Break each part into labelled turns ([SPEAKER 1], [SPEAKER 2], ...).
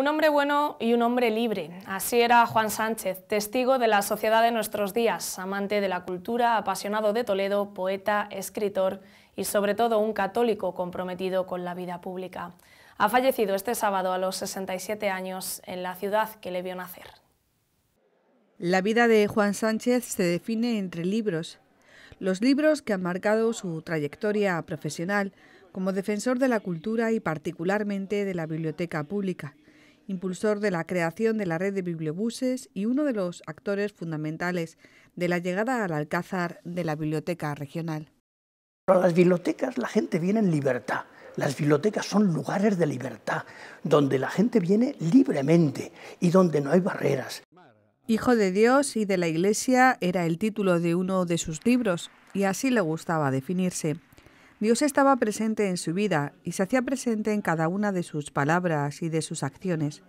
[SPEAKER 1] Un hombre bueno y un hombre libre. Así era Juan Sánchez, testigo de la sociedad de nuestros días, amante de la cultura, apasionado de Toledo, poeta, escritor y sobre todo un católico comprometido con la vida pública. Ha fallecido este sábado a los 67 años en la ciudad que le vio nacer.
[SPEAKER 2] La vida de Juan Sánchez se define entre libros. Los libros que han marcado su trayectoria profesional como defensor de la cultura y particularmente de la biblioteca pública impulsor de la creación de la red de bibliobuses y uno de los actores fundamentales de la llegada al alcázar de la biblioteca regional.
[SPEAKER 3] Para las bibliotecas la gente viene en libertad. Las bibliotecas son lugares de libertad, donde la gente viene libremente y donde no hay barreras.
[SPEAKER 2] Hijo de Dios y de la Iglesia era el título de uno de sus libros, y así le gustaba definirse. Dios estaba presente en su vida y se hacía presente en cada una de sus palabras y de sus acciones.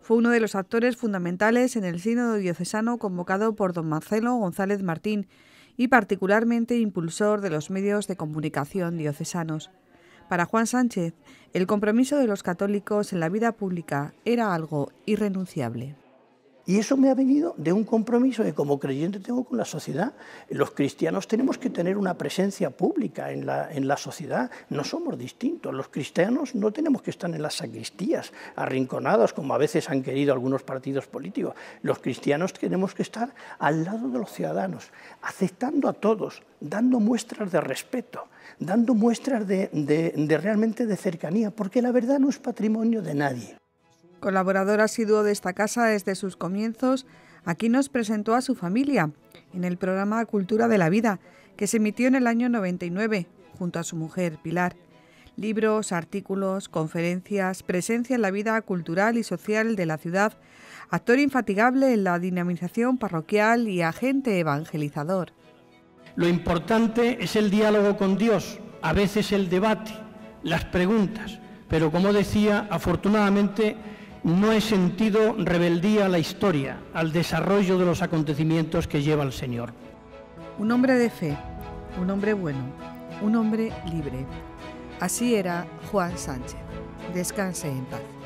[SPEAKER 2] Fue uno de los actores fundamentales en el sínodo diocesano convocado por don Marcelo González Martín y particularmente impulsor de los medios de comunicación diocesanos. Para Juan Sánchez, el compromiso de los católicos en la vida pública era algo irrenunciable.
[SPEAKER 3] Y eso me ha venido de un compromiso que como creyente tengo con la sociedad. Los cristianos tenemos que tener una presencia pública en la, sociedad. No somos distintos. Los cristianos no tenemos que estar en las sacristías, arrinconados, como a veces han querido algunos partidos políticos. Los cristianos tenemos que estar al lado de los ciudadanos, aceptando a todos, dando muestras de respeto, dando muestras de realmente de cercanía, porque la verdad no es patrimonio de nadie.
[SPEAKER 2] Colaborador asiduo de esta casa desde sus comienzos, aquí nos presentó a su familia en el programa Cultura de la Vida, que se emitió en el año 99 junto a su mujer, Pilar. Libros, artículos, conferencias, presencia en la vida cultural y social de la ciudad, actor infatigable en la dinamización parroquial y agente evangelizador.
[SPEAKER 3] Lo importante es el diálogo con Dios, a veces el debate, las preguntas, pero como decía, afortunadamente no he sentido rebeldía a la historia, al desarrollo de los acontecimientos que lleva el Señor.
[SPEAKER 2] Un hombre de fe, un hombre bueno, un hombre libre. Así era Juan Sánchez. Descanse en paz.